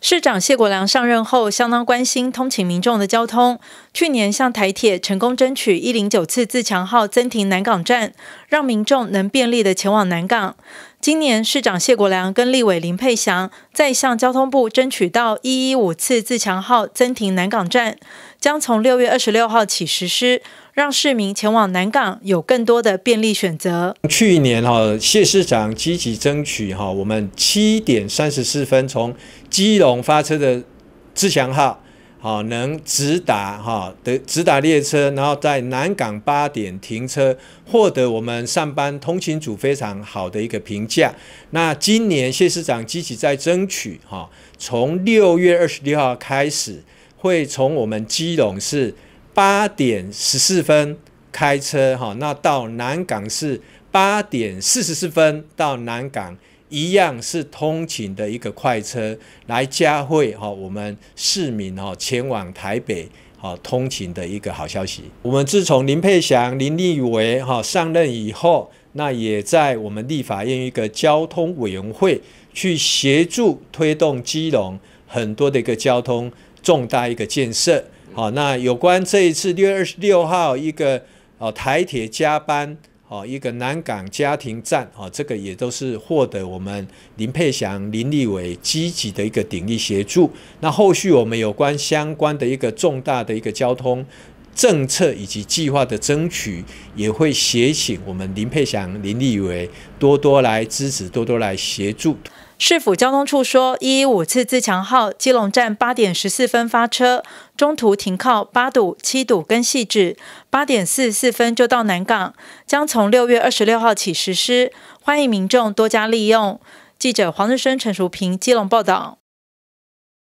市长谢国良上任后相当关心通勤民众的交通。去年向台铁成功争取一零九次自强号增停南港站，让民众能便利的前往南港。今年市长谢国良跟立委林佩祥再向交通部争取到一一五次自强号增停南港站，将从六月二十六号起实施，让市民前往南港有更多的便利选择。去年哈谢市长积极争取哈，我们七点三十四分从。基隆发车的自强号，好能直达哈的直达列车，然后在南港八点停车，获得我们上班通勤组非常好的一个评价。那今年谢市长积极在争取哈，从六月二十六号开始，会从我们基隆市八点十四分。开车哈，那到南港是八点四十四分到南港，一样是通勤的一个快车来加惠哈，我们市民哈前往台北哈通勤的一个好消息。我们自从林佩祥、林立伟哈上任以后，那也在我们立法院一个交通委员会去协助推动基隆很多的一个交通重大一个建设。好，那有关这一次六月二十六号一个。哦，台铁加班，哦，一个南港家庭站，哦，这个也都是获得我们林佩祥、林立伟积极的一个鼎力协助。那后续我们有关相关的一个重大的一个交通。政策以及计划的争取，也会写请我们林佩祥、林立伟多多来支持，多多来协助。市府交通处说一一五次自强号基隆站八点十四分发车，中途停靠八堵、七堵跟细致八点四四分就到南港，将从六月二十六号起实施，欢迎民众多加利用。记者黄日升、陈淑平基隆报道。